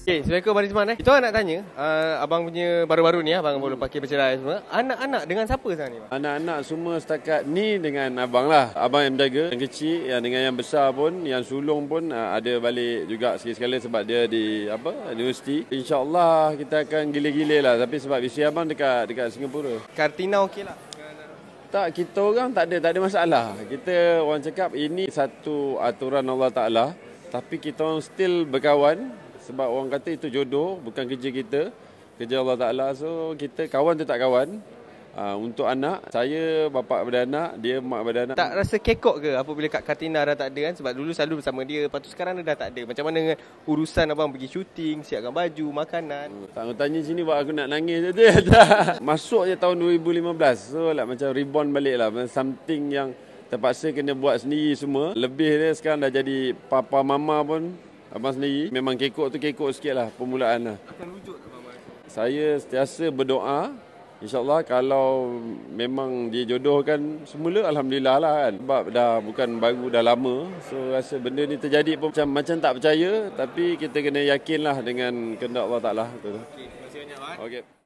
Okay, Assalamualaikum Abang Rizman eh. Kita nak tanya, uh, abang punya baru-baru ni eh, abang hmm. pakai bercerai semua. Anak-anak dengan siapa sekarang ni? Anak-anak semua setakat ni dengan abang lah. Abang yang berjaga, yang kecil, yang dengan yang besar pun, yang sulung pun uh, ada balik juga sekali-sekala sebab dia di apa universiti. InsyaAllah kita akan gila-gila lah tapi sebab isteri abang dekat dekat Singapura. Kartina okey lah. Tak, kita orang tak ada, tak ada masalah. Kita orang cakap ini satu aturan Allah Ta'ala. Tapi kita orang still berkawan sebab orang kata itu jodoh bukan kerja kita kerja Allah Taala so kita kawan tetap kawan uh, untuk anak saya bapa pada anak dia mak pada anak tak rasa kekok ke apabila Kak Katina dah tak ada kan sebab dulu selalu bersama dia lepas tu sekarang dah tak ada macam mana dengan urusan abang pergi syuting siapkan baju makanan uh, tak tanya sini buat aku nak nangis je masuk je tahun 2015 so lah, macam rebound balik lah something yang terpaksa kena buat sendiri semua lebih dia sekarang dah jadi papa mama pun Abang sendiri memang kekok tu kekok sikit lah permulaan lah. Akan wujud tak Abang? Saya setiasa berdoa. InsyaAllah kalau memang dia jodohkan semula Alhamdulillah lah kan. Sebab dah bukan baru dah lama. So rasa benda ni terjadi pun macam, macam tak percaya. Tapi kita kena yakin lah dengan kendak Allah Ta'ala. Okay. terima kasih banyak Abang. Okey.